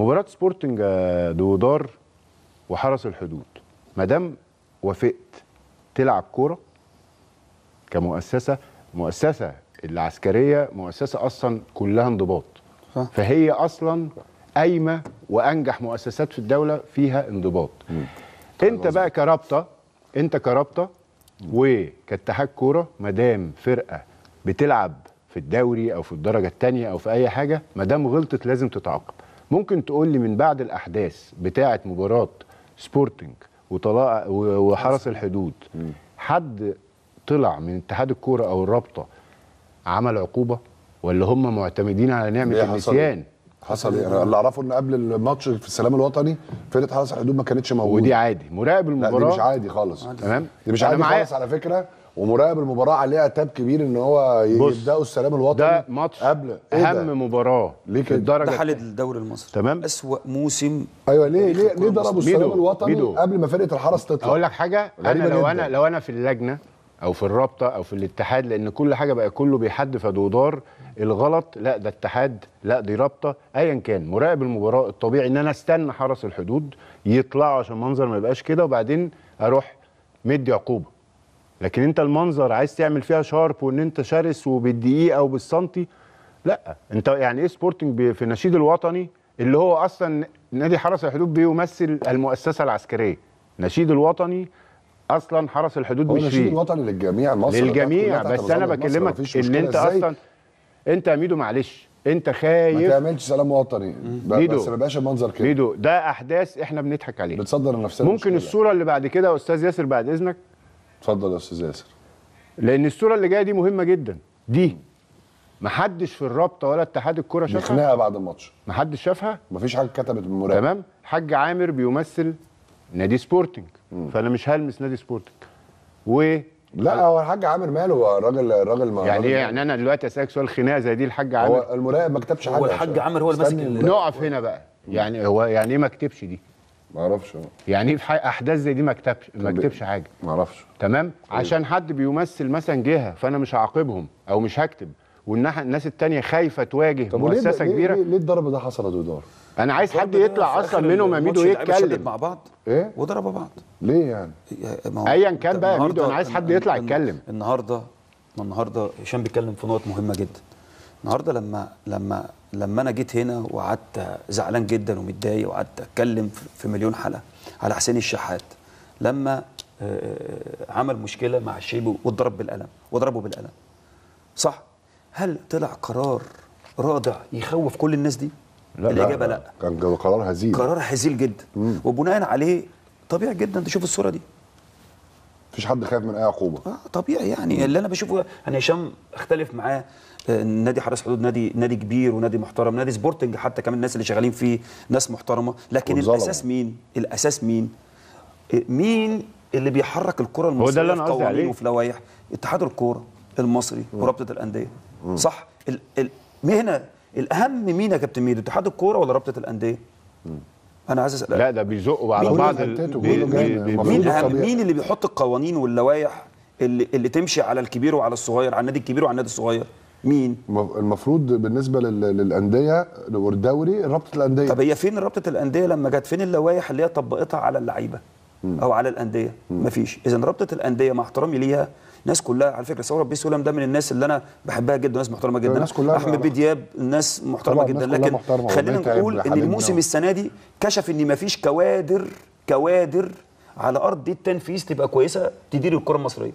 مباراه سبورتنج دودار وحرس الحدود ما دام وافقت تلعب كوره كمؤسسه مؤسسه العسكريه مؤسسه اصلا كلها انضباط فهي اصلا قايمه وانجح مؤسسات في الدوله فيها انضباط طيب، انت بقى كرابطه انت كرابطه وكاتحاد كوره ما دام فرقه بتلعب في الدوري او في الدرجه الثانيه او في اي حاجه ما دام غلطت لازم تتعاقب ممكن تقول لي من بعد الاحداث بتاعه مباراه سبورتنج وطلاق وحرس الحدود حد طلع من اتحاد الكوره او الرابطه عمل عقوبه ولا هم معتمدين على نعمه النسيان حصل يعني اللي اعرفه ان قبل الماتش في السلام الوطني فرقه حرس الحدود ما كانتش موجوده ودي عادي مراقب المباراه لا دي مش عادي خالص تمام دي مش عادي خالص على فكره ومراقب المباراه عليه تاب كبير ان هو يبداوا السلام الوطني ده ماتش قبل إيه اهم ده؟ مباراه ليه كده الدرجه ده حاله الدوري المصري تمام اسوء موسم ايوه ليه ليه ليه ضربوا السلام الوطني ميدو. قبل ما فرقه الحرس تطلع اقول لك حاجه انا لو جداً. انا لو انا في اللجنه او في الرابطه او في الاتحاد لان كل حاجه بقى كله بيحدف دودار الغلط لا ده اتحاد لا دي رابطه ايا كان مراقب المباراه الطبيعي ان انا استنى حرس الحدود يطلعوا عشان منظر ما يبقاش كده وبعدين اروح مدي عقوبه لكن انت المنظر عايز تعمل فيها شارب وان انت شرس وبالدقيقه وبالسنتي لا انت يعني ايه سبورتنج في النشيد الوطني اللي هو اصلا نادي حرس الحدود بيمثل المؤسسه العسكريه النشيد الوطني اصلا حرس الحدود مش فيه النشيد الوطني للجميع مصر للجميع بس انا بكلمك ان انت اصلا انت يا ميدو معلش انت خايف ما تعملش سلام وطني ميدو بس ما يبقاش المنظر كده ميدو ده احداث احنا بنضحك عليها بتصدر نفسنا ممكن الصوره اللي بعد كده يا استاذ ياسر بعد اذنك اتفضل يا استاذ ياسر لان الصوره اللي جايه دي مهمه جدا دي محدش في الرابطه ولا اتحاد الكوره شافها خناقه بعد الماتش محدش شافها مفيش حاجه كتبت من المراقب تمام حاج عامر بيمثل نادي سبورتنج مم. فانا مش هلمس نادي سبورتنج و لا هو الحاج عامر ماله هو الراجل الراجل يعني راجل إيه؟ يعني انا دلوقتي اسالك سؤال خناقه زي دي الحاج عامر هو المراقب ما كتبش حاجه هو الحاج عامر هو اللي ماسك نقف هنا بقى يعني هو يعني ايه ما كتبش دي ما اعرفش اه. يعني في احداث زي دي ما كتبش ما كتبش حاجه ما اعرفش تمام طيب. عشان حد بيمثل مثلا جهه فانا مش هعاقبهم او مش هكتب والناس التانية خايفة تواجه مؤسسة ليه كبيرة ليه, ليه الضرب ده حصل يا دودار؟ أنا عايز حد يطلع أصلا منهم يا ميدو يتكلم مع بعض إيه؟ وضربوا بعض ليه يعني؟ إيه، إيه، أيا كان بقى ميدو أنا عايز حد يطلع يتكلم النهارده النهارده هشام بيتكلم في نقط مهمة جدا النهارده لما لما لما انا جيت هنا وقعدت زعلان جدا ومتضايق وقعدت اتكلم في مليون حلقه على حسين الشحات لما آه، آه، عمل مشكله مع الشيبي واتضرب بالقلم وضربه بالقلم صح هل طلع قرار رادع يخوف كل الناس دي لا الاجابه لا, لا. كان قرار هزيل قرار هزيل جدا وبناء عليه طبيعي جدا تشوف الصوره دي مفيش حد خايف من اي عقوبه اه طبيعي يعني اللي انا بشوفه يعني هشام اختلف معاه آه، نادي حرس حدود نادي نادي كبير ونادي محترم نادي سبورتنج حتى كمان الناس اللي شغالين فيه ناس محترمه لكن والظلم. الاساس مين الاساس مين آه، مين اللي بيحرك الكره المصريه في قوانين وفي لوائح اتحاد الكوره المصري ورابطه الانديه صح ال ال الاهم مين يا كابتن ميدو اتحاد الكوره ولا رابطه الانديه انا عايز اسال لا ده بيزقوا على بعض مين مين اللي بيحط القوانين واللوائح اللي, اللي تمشي على الكبير وعلى الصغير على النادي الكبير وعلى النادي الصغير مين المفروض بالنسبه للانديه والدوري رابطه الانديه طب هي فين رابطه الانديه لما جت فين اللوائح اللي هي طبقتها على اللعيبه او على الانديه مفيش اذا رابطه الانديه مع احترامي ليها الناس كلها على فكره ثوره بي سلم ده من الناس اللي انا بحبها جدا ناس محترمه جدا الناس كلها احمد بيه دياب ناس محترمه جدا الناس لكن محترمة خلينا نقول ان الموسم السنه دي كشف ان مفيش كوادر كوادر على ارض التنفيذ تبقى كويسه تدير الكره المصريه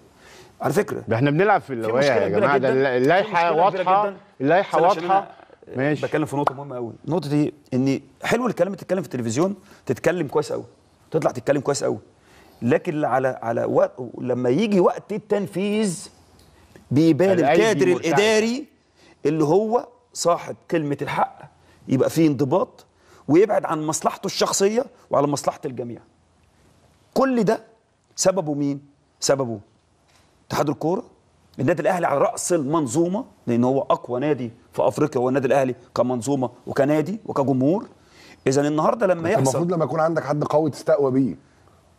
على فكره ده احنا بنلعب في اللوايا يا جماعه ده اللائحه واضحه اللائحه واضحه ماشي بتكلم في نقطه مهمه قوي النقطه دي ان حلو الكلام تتكلم في التلفزيون تتكلم كويس قوي تطلع تتكلم كويس قوي لكن على على وقت لما يجي وقت التنفيذ بيبان الكادر الاداري اللي هو صاحب كلمه الحق يبقى فيه انضباط ويبعد عن مصلحته الشخصيه وعلى مصلحه الجميع كل ده سببه مين سببه اتحاد الكوره النادي الاهلي على راس المنظومه لان هو اقوى نادي في افريقيا هو النادي الاهلي كمنظومه وكنادي وكجمهور اذا النهارده لما يحصل المفروض لما يكون عندك حد قوي تستقوى بيه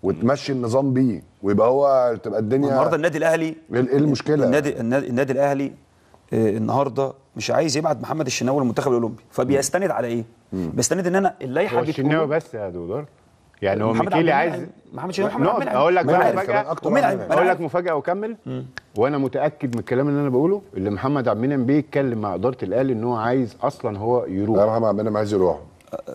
وتمشي النظام بيه ويبقى هو تبقى الدنيا النهارده النادي الاهلي ايه, إيه المشكله؟ النادي النادي, النادي الاهلي آه، النهارده مش عايز يبعت محمد الشناوي المنتخب الاولمبي فبيستند على ايه؟ بيستند ان انا اللائحه بتقول الشناوي بس يا دكتور يعني هو ميكيلي عايز محمد شناوي محمد اقول لك بقى مفاجاه اقول لك مفاجاه واكمل وانا متاكد من الكلام اللي انا بقوله اللي محمد عبد المنعم بيتكلم مع اداره الاهلي ان هو عايز اصلا هو يروح محمد عبد المنعم عايز يروح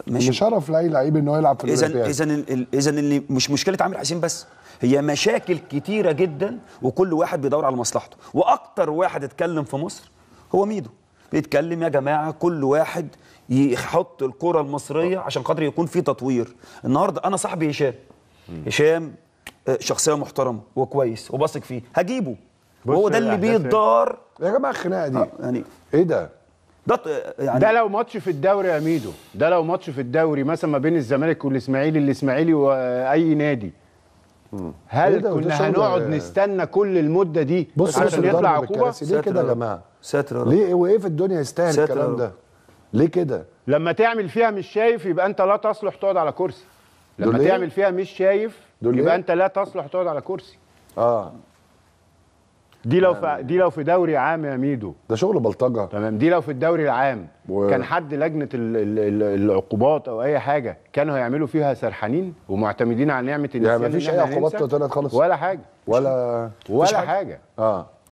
مش شرف لاي لعيب ان هو يلعب في الاولمبياد اذا اذا اذا اللي مش مشكله عامر حسين بس هي مشاكل كتيره جدا وكل واحد بيدور على مصلحته واكتر واحد اتكلم في مصر هو ميدو بيتكلم يا جماعه كل واحد يحط الكره المصريه عشان خاطر يكون في تطوير النهارده انا صاحبي هشام هشام آه، شخصيه محترمه وكويس وبثق فيه هجيبه وهو ده اللي يعني بيدار يا جماعه الخناقه دي آه، يعني ايه ده ده يعني ده لو ماتش في الدوري يا ميدو ده لو ماتش في الدوري مثلا ما بين الزمالك والاسماعيلي الاسماعيلي واي نادي هل إيه كنا هنقعد نستنى كل المده دي بص عشان يطلع عقوبه ليه كده يا جماعه ساتر ليه وايه في الدنيا يستاهل الكلام ده ليه كده لما تعمل فيها مش شايف يبقى انت لا تصلح تقعد على كرسي لما تعمل فيها مش شايف يبقى انت لا تصلح تقعد على كرسي اه دي لو في دي لو في دوري عام يا ميدو ده شغل بلطجه تمام دي لو في الدوري العام و... كان حد لجنه الـ الـ العقوبات او اي حاجه كانوا هيعملوا فيها سرحانين ومعتمدين على نعمه النسيان يعني مفيش اي عقوبات طلعت خالص ولا حاجه ولا ولا حاجه, حاجة. اه